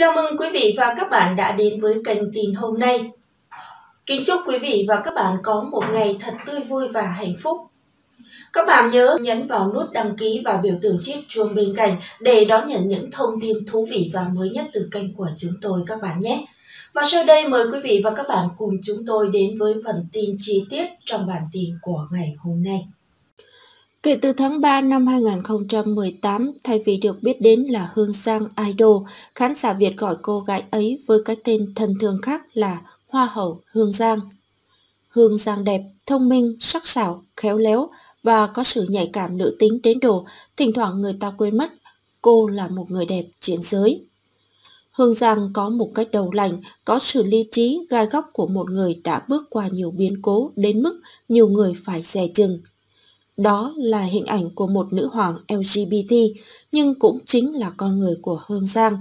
Chào mừng quý vị và các bạn đã đến với kênh tin hôm nay. Kính chúc quý vị và các bạn có một ngày thật tươi vui và hạnh phúc. Các bạn nhớ nhấn vào nút đăng ký và biểu tượng chiếc chuông bên cạnh để đón nhận những thông tin thú vị và mới nhất từ kênh của chúng tôi các bạn nhé. Và sau đây mời quý vị và các bạn cùng chúng tôi đến với phần tin chi tiết trong bản tin của ngày hôm nay. Kể từ tháng 3 năm 2018, thay vì được biết đến là Hương Giang Idol, khán giả Việt gọi cô gái ấy với cái tên thân thương khác là Hoa hậu Hương Giang. Hương Giang đẹp, thông minh, sắc sảo, khéo léo và có sự nhạy cảm nữ tính đến độ thỉnh thoảng người ta quên mất cô là một người đẹp chuyển giới. Hương Giang có một cách đầu lành, có sự lý trí, gai góc của một người đã bước qua nhiều biến cố đến mức nhiều người phải dè chừng, đó là hình ảnh của một nữ hoàng LGBT nhưng cũng chính là con người của Hương Giang.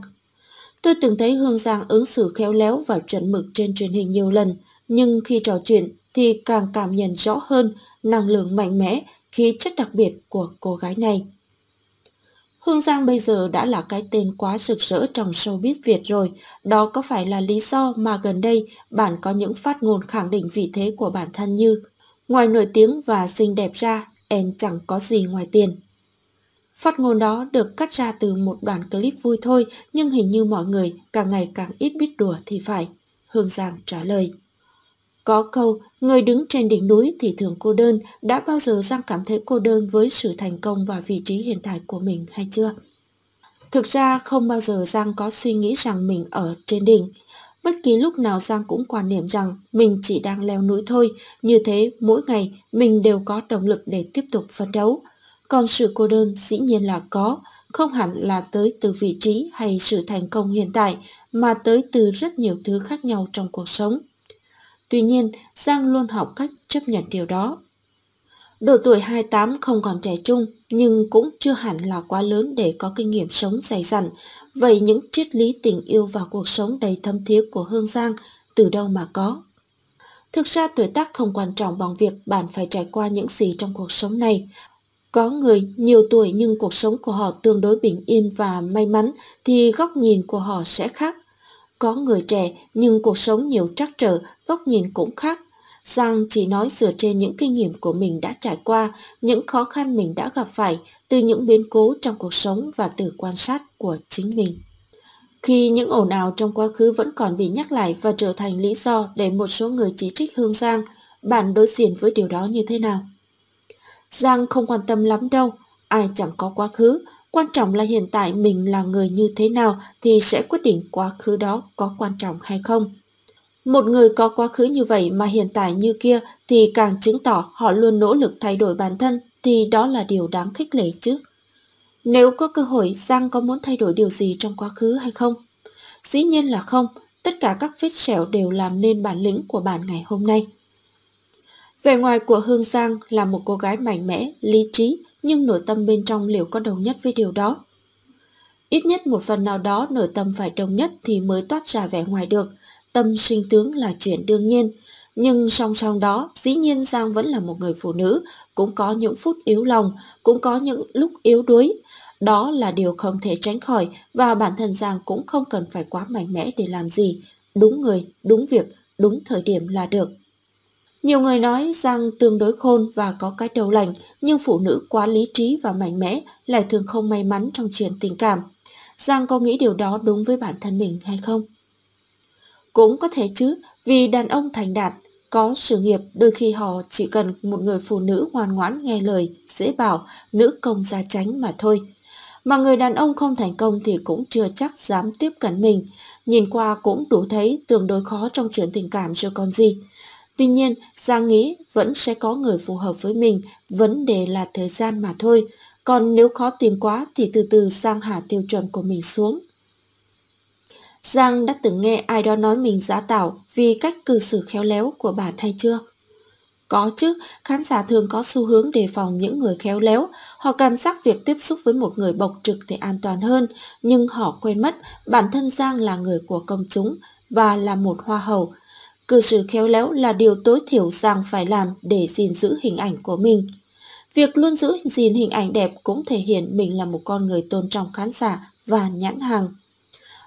Tôi từng thấy Hương Giang ứng xử khéo léo và chuẩn mực trên truyền hình nhiều lần, nhưng khi trò chuyện thì càng cảm nhận rõ hơn năng lượng mạnh mẽ, khí chất đặc biệt của cô gái này. Hương Giang bây giờ đã là cái tên quá rực rỡ trong showbiz Việt rồi, đó có phải là lý do mà gần đây bạn có những phát ngôn khẳng định vị thế của bản thân như Ngoài nổi tiếng và xinh đẹp ra em chẳng có gì ngoài tiền. Phát ngôn đó được cắt ra từ một đoạn clip vui thôi nhưng hình như mọi người càng ngày càng ít biết đùa thì phải. Hương Giang trả lời. Có câu, người đứng trên đỉnh núi thì thường cô đơn, đã bao giờ Giang cảm thấy cô đơn với sự thành công và vị trí hiện tại của mình hay chưa? Thực ra không bao giờ Giang có suy nghĩ rằng mình ở trên đỉnh, Bất kỳ lúc nào Giang cũng quan niệm rằng mình chỉ đang leo núi thôi, như thế mỗi ngày mình đều có động lực để tiếp tục phấn đấu. Còn sự cô đơn dĩ nhiên là có, không hẳn là tới từ vị trí hay sự thành công hiện tại, mà tới từ rất nhiều thứ khác nhau trong cuộc sống. Tuy nhiên, Giang luôn học cách chấp nhận điều đó. Độ tuổi 28 không còn trẻ trung, nhưng cũng chưa hẳn là quá lớn để có kinh nghiệm sống dày dặn. Vậy những triết lý tình yêu và cuộc sống đầy thâm thiết của Hương Giang từ đâu mà có? Thực ra tuổi tác không quan trọng bằng việc bạn phải trải qua những gì trong cuộc sống này. Có người nhiều tuổi nhưng cuộc sống của họ tương đối bình yên và may mắn thì góc nhìn của họ sẽ khác. Có người trẻ nhưng cuộc sống nhiều trắc trở, góc nhìn cũng khác. Giang chỉ nói dựa trên những kinh nghiệm của mình đã trải qua, những khó khăn mình đã gặp phải từ những biến cố trong cuộc sống và từ quan sát của chính mình. Khi những ồn ào trong quá khứ vẫn còn bị nhắc lại và trở thành lý do để một số người chỉ trích Hương Giang, bạn đối diện với điều đó như thế nào? Giang không quan tâm lắm đâu, ai chẳng có quá khứ, quan trọng là hiện tại mình là người như thế nào thì sẽ quyết định quá khứ đó có quan trọng hay không. Một người có quá khứ như vậy mà hiện tại như kia thì càng chứng tỏ họ luôn nỗ lực thay đổi bản thân thì đó là điều đáng khích lệ chứ. Nếu có cơ hội, Giang có muốn thay đổi điều gì trong quá khứ hay không? Dĩ nhiên là không, tất cả các vết sẹo đều làm nên bản lĩnh của bạn ngày hôm nay. Vẻ ngoài của Hương Giang là một cô gái mạnh mẽ, lý trí, nhưng nội tâm bên trong liệu có đồng nhất với điều đó? Ít nhất một phần nào đó nội tâm phải đồng nhất thì mới toát ra vẻ ngoài được, Tâm sinh tướng là chuyện đương nhiên, nhưng song song đó, dĩ nhiên Giang vẫn là một người phụ nữ, cũng có những phút yếu lòng, cũng có những lúc yếu đuối. Đó là điều không thể tránh khỏi và bản thân Giang cũng không cần phải quá mạnh mẽ để làm gì. Đúng người, đúng việc, đúng thời điểm là được. Nhiều người nói Giang tương đối khôn và có cái đầu lành, nhưng phụ nữ quá lý trí và mạnh mẽ lại thường không may mắn trong chuyện tình cảm. Giang có nghĩ điều đó đúng với bản thân mình hay không? Cũng có thể chứ, vì đàn ông thành đạt, có sự nghiệp đôi khi họ chỉ cần một người phụ nữ ngoan ngoãn nghe lời, dễ bảo, nữ công gia tránh mà thôi. Mà người đàn ông không thành công thì cũng chưa chắc dám tiếp cận mình, nhìn qua cũng đủ thấy tương đối khó trong chuyện tình cảm cho con gì. Tuy nhiên, Giang nghĩ vẫn sẽ có người phù hợp với mình, vấn đề là thời gian mà thôi. Còn nếu khó tìm quá thì từ từ sang hạ tiêu chuẩn của mình xuống. Giang đã từng nghe ai đó nói mình giả tạo vì cách cư xử khéo léo của bạn hay chưa? Có chứ, khán giả thường có xu hướng đề phòng những người khéo léo. Họ cảm giác việc tiếp xúc với một người bộc trực thì an toàn hơn, nhưng họ quên mất bản thân Giang là người của công chúng và là một hoa hậu. Cư xử khéo léo là điều tối thiểu Giang phải làm để gìn giữ hình ảnh của mình. Việc luôn giữ gìn hình ảnh đẹp cũng thể hiện mình là một con người tôn trọng khán giả và nhãn hàng.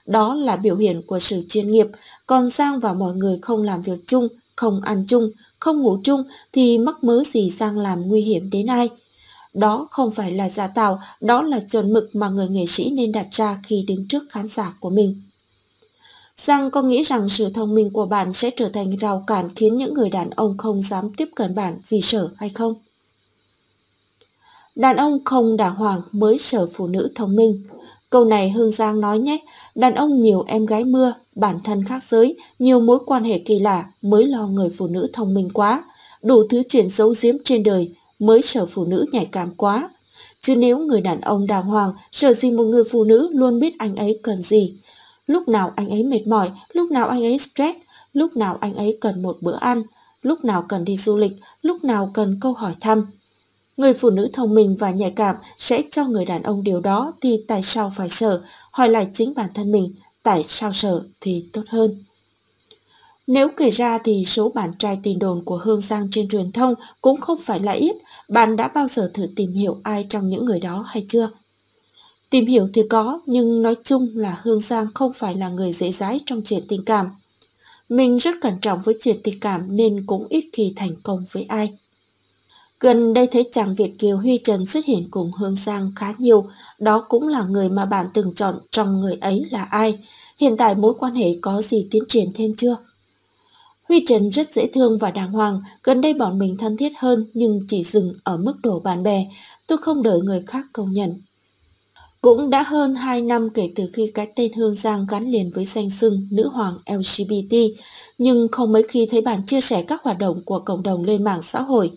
Đó là biểu hiện của sự chuyên nghiệp, còn Sang và mọi người không làm việc chung, không ăn chung, không ngủ chung thì mắc mớ gì Sang làm nguy hiểm đến ai. Đó không phải là giả tạo, đó là chuẩn mực mà người nghệ sĩ nên đặt ra khi đứng trước khán giả của mình. sang có nghĩ rằng sự thông minh của bạn sẽ trở thành rào cản khiến những người đàn ông không dám tiếp cận bạn vì sợ hay không? Đàn ông không đàng hoàng mới sợ phụ nữ thông minh. Câu này Hương Giang nói nhé, đàn ông nhiều em gái mưa, bản thân khác giới, nhiều mối quan hệ kỳ lạ mới lo người phụ nữ thông minh quá, đủ thứ chuyện giấu giếm trên đời mới sợ phụ nữ nhạy cảm quá. Chứ nếu người đàn ông đàng hoàng, sợ gì một người phụ nữ luôn biết anh ấy cần gì. Lúc nào anh ấy mệt mỏi, lúc nào anh ấy stress, lúc nào anh ấy cần một bữa ăn, lúc nào cần đi du lịch, lúc nào cần câu hỏi thăm. Người phụ nữ thông minh và nhạy cảm sẽ cho người đàn ông điều đó thì tại sao phải sợ? Hỏi lại chính bản thân mình, tại sao sợ thì tốt hơn. Nếu kể ra thì số bạn trai tin đồn của Hương Giang trên truyền thông cũng không phải là ít. Bạn đã bao giờ thử tìm hiểu ai trong những người đó hay chưa? Tìm hiểu thì có, nhưng nói chung là Hương Giang không phải là người dễ dãi trong chuyện tình cảm. Mình rất cẩn trọng với chuyện tình cảm nên cũng ít khi thành công với ai. Gần đây thấy chàng Việt kiều Huy Trần xuất hiện cùng Hương Giang khá nhiều, đó cũng là người mà bạn từng chọn trong người ấy là ai. Hiện tại mối quan hệ có gì tiến triển thêm chưa? Huy Trần rất dễ thương và đàng hoàng, gần đây bọn mình thân thiết hơn nhưng chỉ dừng ở mức độ bạn bè, tôi không đợi người khác công nhận. Cũng đã hơn 2 năm kể từ khi cái tên Hương Giang gắn liền với danh xưng nữ hoàng LGBT, nhưng không mấy khi thấy bạn chia sẻ các hoạt động của cộng đồng lên mạng xã hội.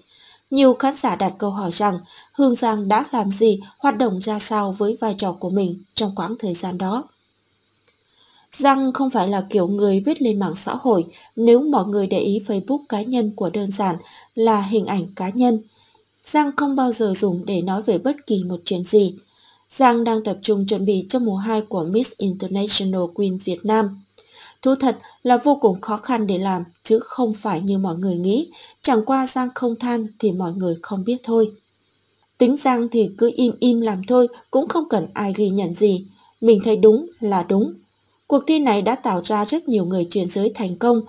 Nhiều khán giả đặt câu hỏi rằng Hương Giang đã làm gì, hoạt động ra sao với vai trò của mình trong khoảng thời gian đó. Giang không phải là kiểu người viết lên mạng xã hội, nếu mọi người để ý Facebook cá nhân của đơn giản là hình ảnh cá nhân. Giang không bao giờ dùng để nói về bất kỳ một chuyện gì. Giang đang tập trung chuẩn bị cho mùa 2 của Miss International Queen Việt Nam. Thú thật là vô cùng khó khăn để làm, chứ không phải như mọi người nghĩ. Chẳng qua Giang không than thì mọi người không biết thôi. Tính Giang thì cứ im im làm thôi, cũng không cần ai ghi nhận gì. Mình thấy đúng là đúng. Cuộc thi này đã tạo ra rất nhiều người truyền giới thành công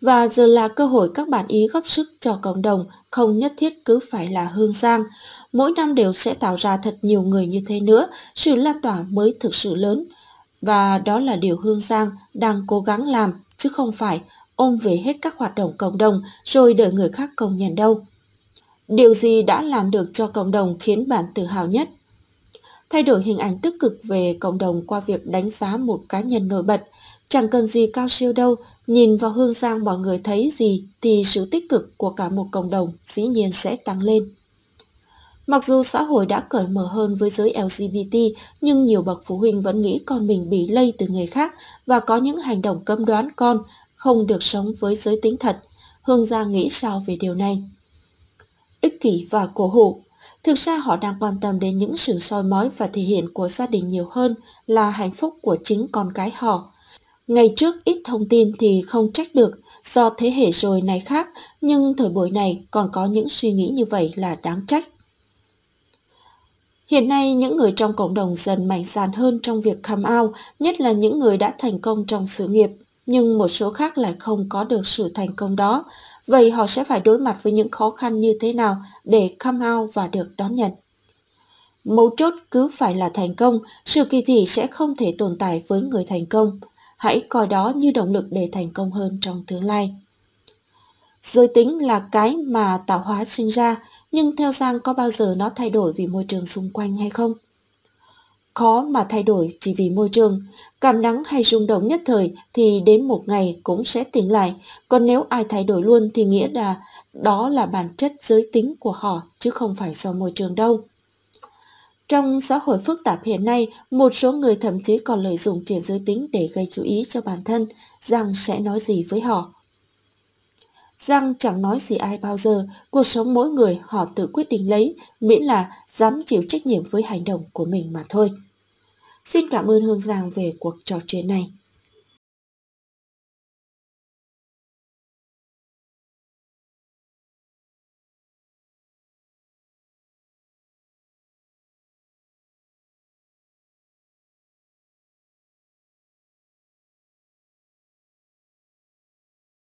và giờ là cơ hội các bạn ý góp sức cho cộng đồng, không nhất thiết cứ phải là Hương Giang. Mỗi năm đều sẽ tạo ra thật nhiều người như thế nữa, sự lan tỏa mới thực sự lớn. Và đó là điều Hương Giang đang cố gắng làm, chứ không phải ôm về hết các hoạt động cộng đồng rồi đợi người khác công nhận đâu. Điều gì đã làm được cho cộng đồng khiến bạn tự hào nhất? Thay đổi hình ảnh tích cực về cộng đồng qua việc đánh giá một cá nhân nổi bật, chẳng cần gì cao siêu đâu, nhìn vào hương giang mọi người thấy gì thì sự tích cực của cả một cộng đồng dĩ nhiên sẽ tăng lên. Mặc dù xã hội đã cởi mở hơn với giới LGBT, nhưng nhiều bậc phụ huynh vẫn nghĩ con mình bị lây từ người khác và có những hành động cấm đoán con không được sống với giới tính thật. Hương Giang nghĩ sao về điều này? Ích kỷ và cổ hủ Thực ra họ đang quan tâm đến những sự soi mói và thể hiện của gia đình nhiều hơn là hạnh phúc của chính con cái họ. Ngày trước ít thông tin thì không trách được, do thế hệ rồi này khác, nhưng thời buổi này còn có những suy nghĩ như vậy là đáng trách. Hiện nay, những người trong cộng đồng dần mảnh dạn hơn trong việc come out, nhất là những người đã thành công trong sự nghiệp, nhưng một số khác lại không có được sự thành công đó. Vậy họ sẽ phải đối mặt với những khó khăn như thế nào để come out và được đón nhận? Mấu chốt cứ phải là thành công, sự kỳ thị sẽ không thể tồn tại với người thành công. Hãy coi đó như động lực để thành công hơn trong tương lai. Giới tính là cái mà tạo hóa sinh ra, nhưng theo Giang có bao giờ nó thay đổi vì môi trường xung quanh hay không? Khó mà thay đổi chỉ vì môi trường, cảm nắng hay rung động nhất thời thì đến một ngày cũng sẽ tỉnh lại, còn nếu ai thay đổi luôn thì nghĩa là đó là bản chất giới tính của họ chứ không phải do môi trường đâu. Trong xã hội phức tạp hiện nay, một số người thậm chí còn lợi dụng chuyện giới tính để gây chú ý cho bản thân rằng sẽ nói gì với họ rằng chẳng nói gì ai bao giờ, cuộc sống mỗi người họ tự quyết định lấy, miễn là dám chịu trách nhiệm với hành động của mình mà thôi. Xin cảm ơn Hương Giang về cuộc trò chuyện này.